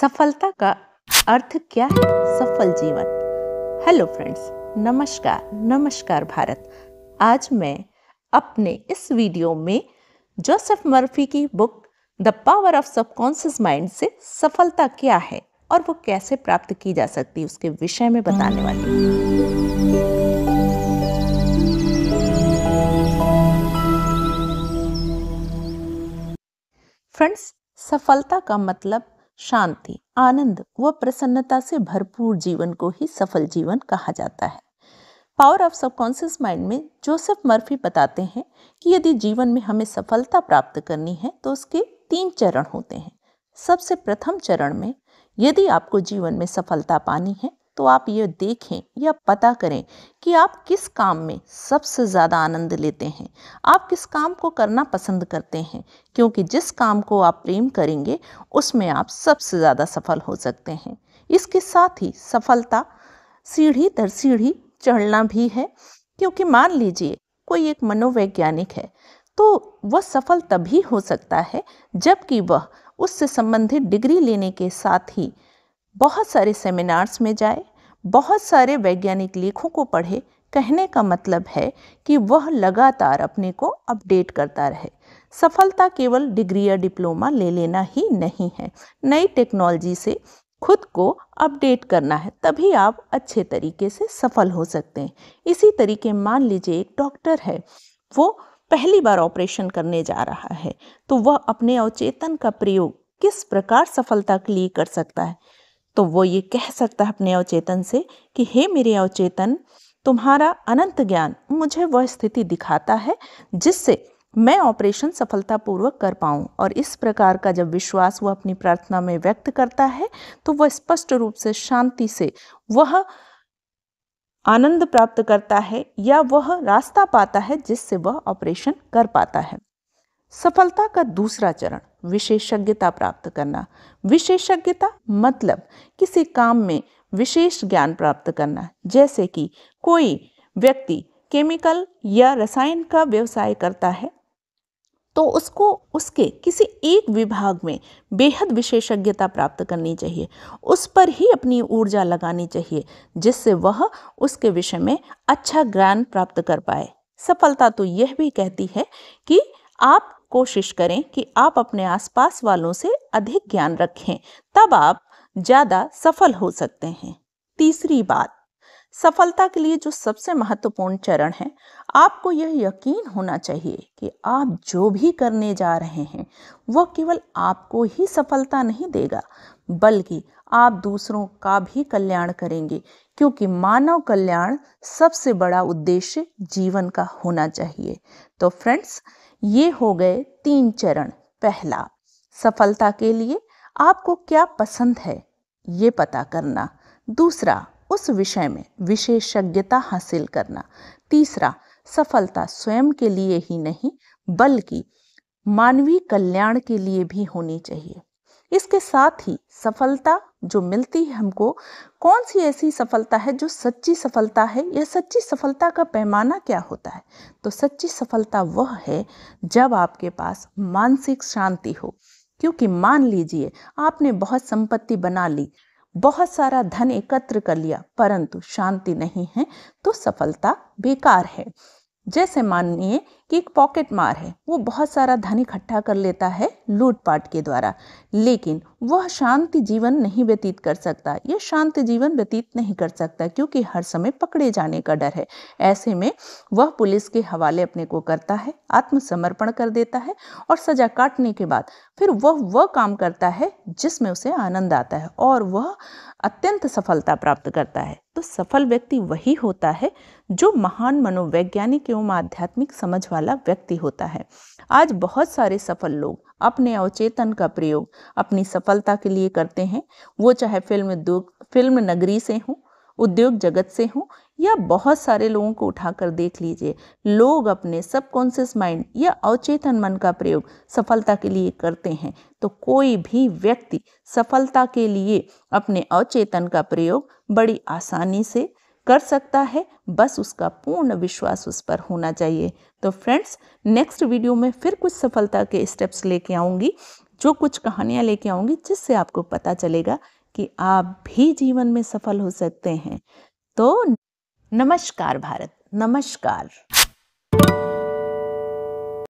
सफलता का अर्थ क्या है सफल जीवन हेलो फ्रेंड्स नमस्कार नमस्कार भारत आज मैं अपने इस वीडियो में जोसेफ मर्फी की book the power of subconscious mind से सफलता क्या है और वो कैसे प्राप्त की जा सकती है उसके विषय में बताने वाली फ्रेंड्स सफलता का मतलब शांति आनंद व प्रसन्नता से भरपूर जीवन को ही सफल जीवन कहा जाता है पावर ऑफ सबकॉन्सियस माइंड में जोसेफ मर्फी बताते हैं कि यदि जीवन में हमें सफलता प्राप्त करनी है तो उसके तीन चरण होते हैं सबसे प्रथम चरण में यदि आपको जीवन में सफलता पानी है तो आप ये देखें या पता करें कि आप किस काम में सबसे ज़्यादा आनंद लेते हैं आप किस काम को करना पसंद करते हैं क्योंकि जिस काम को आप प्रेम करेंगे उसमें आप सबसे ज़्यादा सफल हो सकते हैं इसके साथ ही सफलता सीढ़ी दर सीढ़ी चढ़ना भी है क्योंकि मान लीजिए कोई एक मनोवैज्ञानिक है तो वह सफल तभी हो सकता है जबकि वह उससे संबंधित डिग्री लेने के साथ ही बहुत सारे सेमिनार्स में जाए बहुत सारे वैज्ञानिक लेखों को पढ़े कहने का मतलब है कि वह लगातार अपने को अपडेट करता रहे सफलता केवल डिग्री या डिप्लोमा ले लेना ही नहीं है नई टेक्नोलॉजी से खुद को अपडेट करना है तभी आप अच्छे तरीके से सफल हो सकते हैं इसी तरीके मान लीजिए एक डॉक्टर है वो पहली बार ऑपरेशन करने जा रहा है तो वह अपने अवचेतन का प्रयोग किस प्रकार सफलता के लिए कर सकता है तो वो ये कह सकता है अपने अवचेतन से कि हे मेरे अवचेतन तुम्हारा अनंत ज्ञान मुझे वह स्थिति दिखाता है जिससे मैं ऑपरेशन सफलतापूर्वक कर पाऊँ और इस प्रकार का जब विश्वास वह अपनी प्रार्थना में व्यक्त करता है तो वह स्पष्ट रूप से शांति से वह आनंद प्राप्त करता है या वह रास्ता पाता है जिससे वह ऑपरेशन कर पाता है सफलता का दूसरा चरण विशेषज्ञता प्राप्त करना विशेषज्ञता मतलब किसी काम में विशेष ज्ञान प्राप्त करना जैसे कि कोई व्यक्ति केमिकल या रसायन का व्यवसाय करता है तो उसको उसके किसी एक विभाग में बेहद विशेषज्ञता प्राप्त करनी चाहिए उस पर ही अपनी ऊर्जा लगानी चाहिए जिससे वह उसके विषय में अच्छा ज्ञान प्राप्त कर पाए सफलता तो यह भी कहती है कि आप कोशिश करें कि आप अपने आसपास वालों से अधिक ज्ञान रखें तब आप ज़्यादा सफल हो सकते हैं तीसरी बात सफलता के लिए जो सबसे महत्वपूर्ण चरण है आपको यह यकीन होना चाहिए कि आप जो भी करने जा रहे हैं वह केवल आपको ही सफलता नहीं देगा बल्कि आप दूसरों का भी कल्याण करेंगे क्योंकि मानव कल्याण सबसे बड़ा उद्देश्य जीवन का होना चाहिए तो फ्रेंड्स ये हो गए तीन चरण पहला सफलता के लिए आपको क्या पसंद है ये पता करना दूसरा उस विषय में विशेषज्ञता हासिल करना तीसरा सफलता स्वयं के लिए ही नहीं बल्कि मानवीय कल्याण के लिए भी होनी चाहिए इसके साथ ही सफलता जो मिलती है हमको कौन सी ऐसी सफलता है जो सच्ची सफलता है या सच्ची सफलता का पैमाना क्या होता है तो सच्ची सफलता वह है जब आपके पास मानसिक शांति हो क्योंकि मान लीजिए आपने बहुत संपत्ति बना ली बहुत सारा धन एकत्र कर लिया परंतु शांति नहीं है तो सफलता बेकार है जैसे मानिए कि एक पॉकेट मार है वो बहुत सारा धन इकट्ठा कर लेता है लूटपाट के द्वारा लेकिन वह शांति जीवन नहीं व्यतीत कर सकता यह शांति जीवन व्यतीत नहीं कर सकता क्योंकि हर समय पकड़े जाने का डर है ऐसे में वह पुलिस के हवाले अपने को करता है आत्मसमर्पण कर देता है और सजा काटने के बाद फिर वह वह काम करता है जिसमें उसे आनंद आता है और वह अत्यंत सफलता प्राप्त करता है तो सफल व्यक्ति वही होता है जो महान मनोवैज्ञानिक एवं आध्यात्मिक समझ वाला वाला व्यक्ति होता है आज बहुत सारे सफल लोग अपने अवचेतन का प्रयोग अपनी सफलता के लिए करते हैं वो चाहे फिल्म उद्योग फिल्म नगरी से हों उद्योग जगत से हों या बहुत सारे लोगों को उठाकर देख लीजिए लोग अपने सबकॉन्शियस माइंड या अवचेतन मन का प्रयोग सफलता के लिए करते हैं तो कोई भी व्यक्ति सफलता के लिए अपने अवचेतन का प्रयोग बड़ी आसानी से कर सकता है बस उसका पूर्ण विश्वास उस पर होना चाहिए तो फ्रेंड्स नेक्स्ट वीडियो में फिर कुछ सफलता के स्टेप्स लेके आऊँगी जो कुछ कहानियाँ लेके आऊँगी जिससे आपको पता चलेगा कि आप भी जीवन में सफल हो सकते हैं तो नमस्कार भारत नमस्कार